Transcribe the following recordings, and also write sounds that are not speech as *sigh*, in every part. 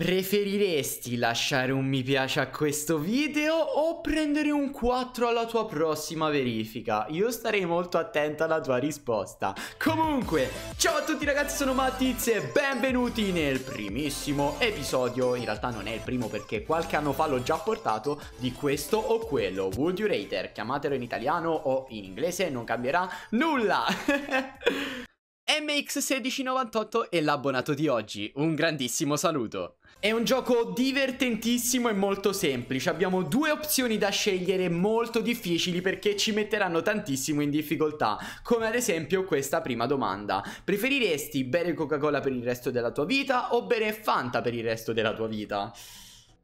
Preferiresti lasciare un mi piace a questo video o prendere un 4 alla tua prossima verifica? Io starei molto attenta alla tua risposta. Comunque, ciao a tutti ragazzi, sono Matiz e benvenuti nel primissimo episodio, in realtà non è il primo perché qualche anno fa l'ho già portato, di questo o quello, Would You Rater, chiamatelo in italiano o in inglese, non cambierà nulla! *laughs* MX1698 è l'abbonato di oggi, un grandissimo saluto! È un gioco divertentissimo e molto semplice, abbiamo due opzioni da scegliere molto difficili perché ci metteranno tantissimo in difficoltà, come ad esempio questa prima domanda. Preferiresti bere Coca-Cola per il resto della tua vita o bere Fanta per il resto della tua vita?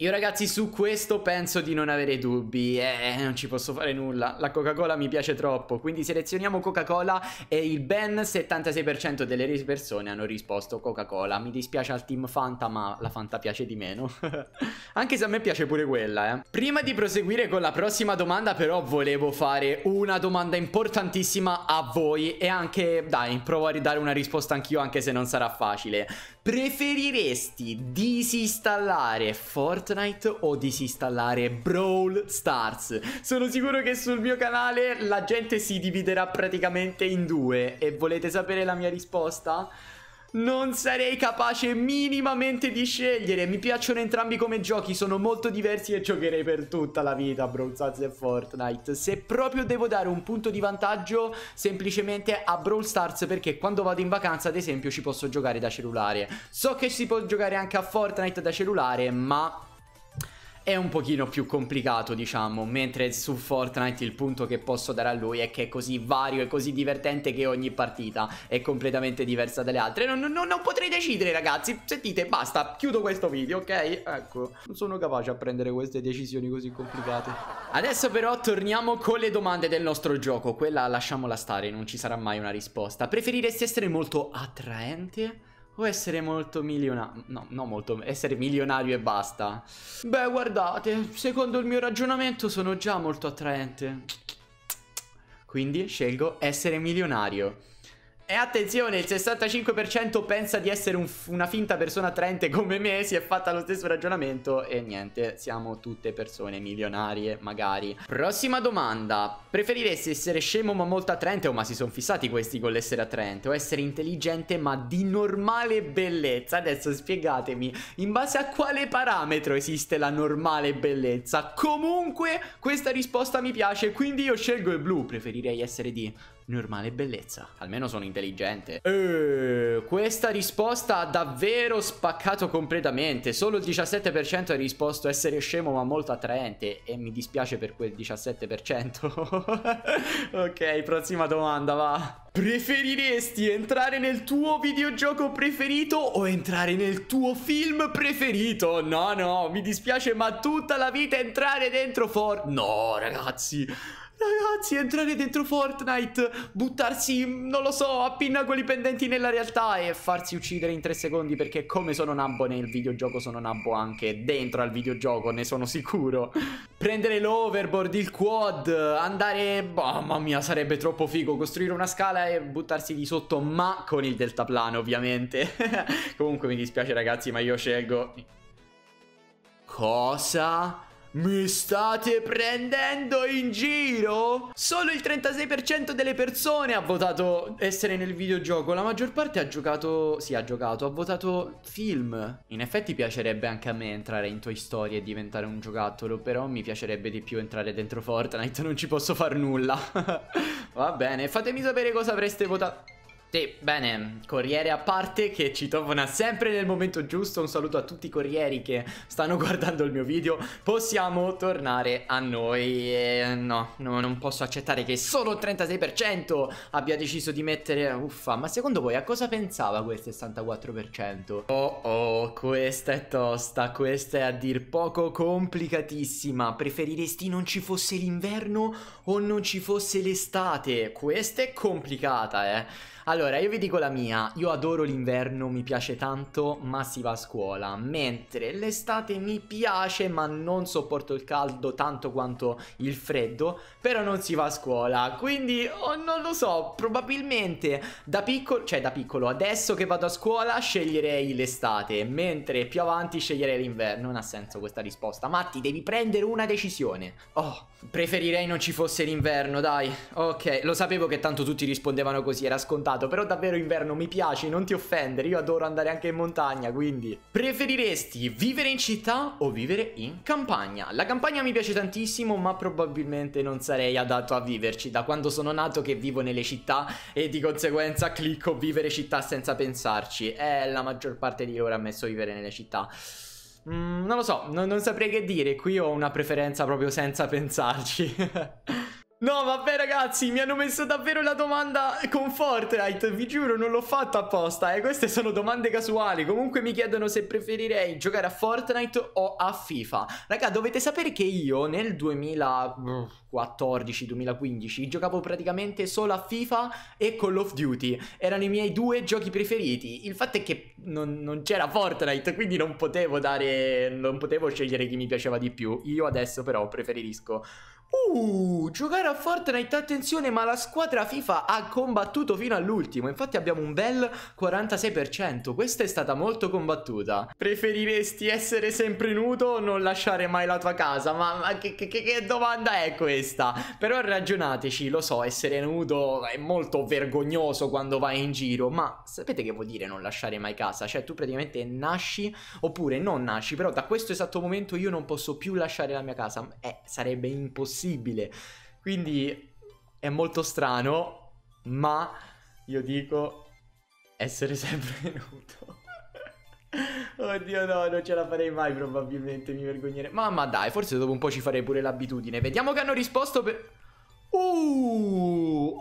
Io ragazzi su questo penso di non avere dubbi, eh, non ci posso fare nulla, la Coca-Cola mi piace troppo, quindi selezioniamo Coca-Cola e il ben 76% delle persone hanno risposto Coca-Cola, mi dispiace al team Fanta ma la Fanta piace di meno, *laughs* anche se a me piace pure quella eh. Prima di proseguire con la prossima domanda però volevo fare una domanda importantissima a voi e anche dai provo a ridare una risposta anch'io anche se non sarà facile, preferiresti disinstallare Fortnite Fortnite o disinstallare Brawl Stars. Sono sicuro che sul mio canale la gente si dividerà praticamente in due e volete sapere la mia risposta? Non sarei capace minimamente di scegliere. Mi piacciono entrambi come giochi, sono molto diversi e giocherei per tutta la vita Brawl Stars e Fortnite. Se proprio devo dare un punto di vantaggio, semplicemente a Brawl Stars perché quando vado in vacanza, ad esempio, ci posso giocare da cellulare. So che si può giocare anche a Fortnite da cellulare, ma è un pochino più complicato, diciamo, mentre su Fortnite il punto che posso dare a lui è che è così vario e così divertente che ogni partita è completamente diversa dalle altre. Non, non, non, potrei decidere, ragazzi. Sentite, basta, chiudo questo video, ok? Ecco, non sono capace a prendere queste decisioni così complicate. Adesso però torniamo con le domande del nostro gioco. Quella lasciamola stare, non ci sarà mai una risposta. Preferiresti essere molto attraente? O essere molto milionario. No, no molto. Essere milionario e basta. Beh, guardate, secondo il mio ragionamento sono già molto attraente. Quindi scelgo essere milionario. E attenzione, il 65% pensa di essere un, una finta persona attraente come me, si è fatta lo stesso ragionamento e niente, siamo tutte persone milionarie, magari. Prossima domanda. Preferiresti essere scemo ma molto attraente o ma si sono fissati questi con l'essere attraente o essere intelligente ma di normale bellezza? Adesso spiegatemi in base a quale parametro esiste la normale bellezza. Comunque questa risposta mi piace, quindi io scelgo il blu, preferirei essere di normale bellezza. Almeno sono intelligente. Eeeh, questa risposta ha davvero spaccato completamente. Solo il 17% ha risposto essere scemo ma molto attraente. E mi dispiace per quel 17%. *laughs* ok, prossima domanda, va. Preferiresti entrare nel tuo videogioco preferito o entrare nel tuo film preferito? No, no, mi dispiace, ma tutta la vita entrare dentro For... No, ragazzi. Ragazzi, entrare dentro Fortnite, buttarsi, non lo so, a pinnacoli pendenti nella realtà e farsi uccidere in tre secondi perché come sono nabbo nel videogioco sono nabbo anche dentro al videogioco, ne sono sicuro. Prendere l'overboard, il quad, andare... Boh, mamma mia, sarebbe troppo figo costruire una scala e buttarsi di sotto, ma con il deltaplano ovviamente. *laughs* Comunque mi dispiace ragazzi, ma io scelgo... Cosa? Mi state prendendo in giro? Solo il 36% delle persone ha votato essere nel videogioco. La maggior parte ha giocato... Sì, ha giocato, ha votato film. In effetti piacerebbe anche a me entrare in Toy Story e diventare un giocattolo, però mi piacerebbe di più entrare dentro Fortnite, non ci posso far nulla. *laughs* Va bene, fatemi sapere cosa avreste votato... Sì, bene, corriere a parte che ci trovano sempre nel momento giusto, un saluto a tutti i corrieri che stanno *laughs* guardando il mio video, possiamo tornare a noi, eh, no, no, non posso accettare che solo il 36% abbia deciso di mettere, uffa, ma secondo voi a cosa pensava quel 64%? Oh oh, questa è tosta, questa è a dir poco complicatissima, preferiresti non ci fosse l'inverno o non ci fosse l'estate? Questa è complicata, eh. Allora, io vi dico la mia, io adoro l'inverno, mi piace tanto, ma si va a scuola, mentre l'estate mi piace, ma non sopporto il caldo tanto quanto il freddo, però non si va a scuola, quindi oh, non lo so, probabilmente da piccolo, cioè da piccolo, adesso che vado a scuola sceglierei l'estate, mentre più avanti sceglierei l'inverno, non ha senso questa risposta, Matti, devi prendere una decisione. Oh, preferirei non ci fosse l'inverno, dai. Ok, lo sapevo che tanto tutti rispondevano così, era scontato ribaltato, però davvero inverno mi piace, non ti offendere, io adoro andare anche in montagna, quindi... Preferiresti vivere in città o vivere in campagna? La campagna mi piace tantissimo, ma probabilmente non sarei adatto a viverci, da quando sono nato che vivo nelle città e di conseguenza clicco vivere città senza pensarci. Eh, la maggior parte di loro ha messo vivere nelle città. Mm, non lo so, non, non saprei che dire, qui ho una preferenza proprio senza pensarci. *laughs* No, vabbè ragazzi, mi hanno messo davvero la domanda con Fortnite, vi giuro, non l'ho fatto apposta, eh, queste sono domande casuali. Comunque mi chiedono se preferirei giocare a Fortnite o a FIFA. Raga, dovete sapere che io nel 2014-2015 giocavo praticamente solo a FIFA e Call of Duty. Erano i miei due giochi preferiti. Il fatto è che non, non c'era Fortnite, quindi non potevo dare... non potevo scegliere chi mi piaceva di più. Io adesso però preferisco Uh, giocare a Fortnite, attenzione, ma la squadra FIFA ha combattuto fino all'ultimo, infatti abbiamo un bel 46%, questa è stata molto combattuta. Preferiresti essere sempre nudo o non lasciare mai la tua casa? Ma, ma che, che, che, domanda è questa? Però ragionateci, lo so, essere nudo è molto vergognoso quando vai in giro, ma sapete che vuol dire non lasciare mai casa? Cioè tu praticamente nasci, oppure non nasci, però da questo esatto momento io non posso più lasciare la mia casa, eh, sarebbe impossibile possibile. Quindi è molto strano, ma io dico essere *laughs* sempre venuto. Oddio no, non ce la farei mai probabilmente, mi vergognerei. Mamma dai, forse dopo un po' ci farei pure l'abitudine. Vediamo che hanno risposto per... Uh,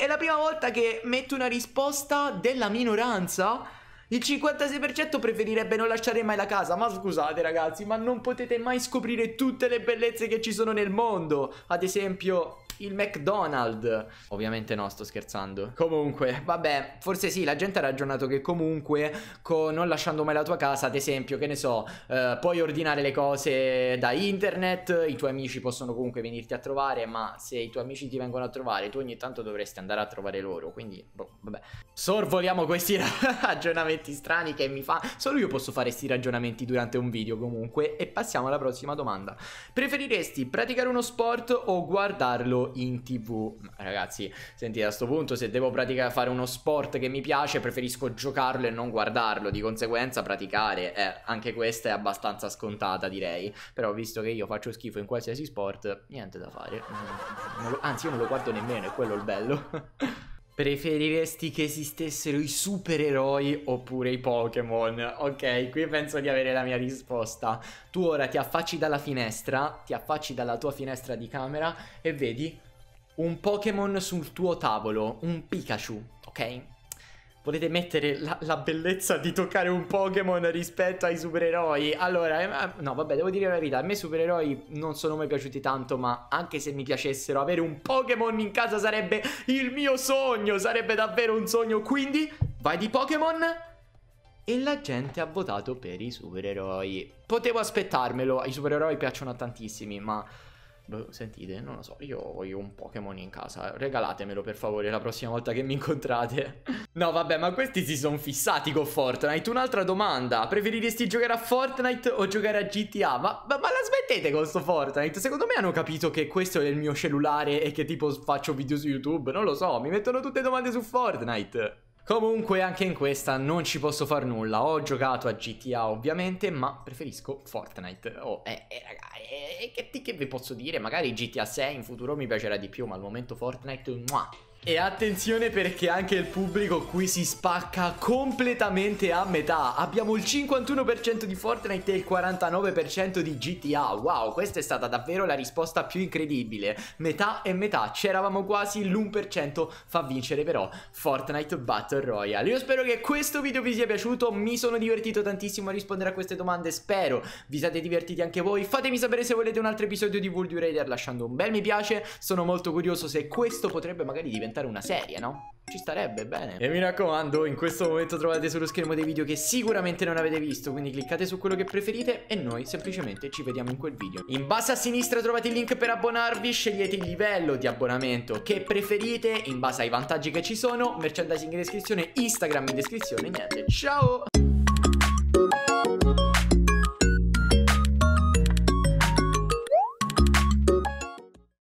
è la prima volta che metto una risposta della minoranza il 56% preferirebbe non lasciare mai la casa. Ma scusate ragazzi, ma non potete mai scoprire tutte le bellezze che ci sono nel mondo. Ad esempio il McDonald's. Ovviamente no, sto scherzando. Comunque, vabbè, forse sì, la gente ha ragionato che comunque con, non lasciando mai la tua casa, ad esempio, che ne so, eh, puoi ordinare le cose da internet, i tuoi amici possono comunque venirti a trovare, ma se i tuoi amici ti vengono a trovare, tu ogni tanto dovresti andare a trovare loro, quindi boh, vabbè. Sorvoliamo questi *laughs* ragionamenti strani che mi fa solo io posso fare questi ragionamenti durante un video comunque e passiamo alla prossima domanda. Preferiresti praticare uno sport o guardarlo in tv. Ragazzi, sentite, a questo punto se devo praticare fare uno sport che mi piace, preferisco giocarlo e non guardarlo. Di conseguenza, praticare, eh, anche questa è abbastanza scontata, direi. Però, visto che io faccio schifo in qualsiasi sport, niente da fare. Anzi, io non lo guardo nemmeno, è quello il bello. *laughs* Preferiresti che esistessero i supereroi oppure i Pokémon? Ok, qui penso di avere la mia risposta. Tu ora ti affacci dalla finestra, ti affacci dalla tua finestra di camera e vedi un Pokémon sul tuo tavolo, un Pikachu, ok? volete mettere la, la, bellezza di toccare un Pokémon rispetto ai supereroi? Allora, eh, no, vabbè, devo dire la verità, a me i supereroi non sono mai piaciuti tanto, ma anche se mi piacessero, avere un Pokémon in casa sarebbe il mio sogno, sarebbe davvero un sogno. Quindi, vai di Pokémon e la gente ha votato per i supereroi. Potevo aspettarmelo, i supereroi piacciono a tantissimi, ma Beh, sentite, non lo so, io voglio un Pokémon in casa. Regalatemelo per favore la prossima volta che mi incontrate. *laughs* no, vabbè, ma questi si sono fissati con Fortnite. Un'altra domanda. Preferiresti giocare a Fortnite o giocare a GTA? Ma, ma, ma la smettete con sto Fortnite? Secondo me hanno capito che questo è il mio cellulare e che tipo faccio video su YouTube. Non lo so, mi mettono tutte domande su Fortnite. Comunque anche in questa non ci posso far nulla, ho giocato a GTA ovviamente, ma preferisco Fortnite. Oh, eh, eh raga, eh, che, che vi posso dire? Magari GTA 6 in futuro mi piacerà di più, ma al momento Fortnite, muah, e attenzione perché anche il pubblico qui si spacca completamente a metà. Abbiamo il 51% di Fortnite e il 49% di GTA. Wow, questa è stata davvero la risposta più incredibile. Metà e metà, c'eravamo quasi, l'1% fa vincere però Fortnite Battle Royale. Io spero che questo video vi sia piaciuto, mi sono divertito tantissimo a rispondere a queste domande, spero vi siate divertiti anche voi. Fatemi sapere se volete un altro episodio di World Raider lasciando un bel mi piace, sono molto curioso se questo potrebbe magari diventare diventare una serie, no? Ci starebbe bene E mi raccomando in questo momento trovate sullo schermo dei video che sicuramente non avete visto Quindi cliccate su quello che preferite e noi semplicemente ci vediamo in quel video In basso a sinistra trovate il link per abbonarvi Scegliete il livello di abbonamento che preferite In base ai vantaggi che ci sono Merchandising in descrizione, Instagram in descrizione Niente, ciao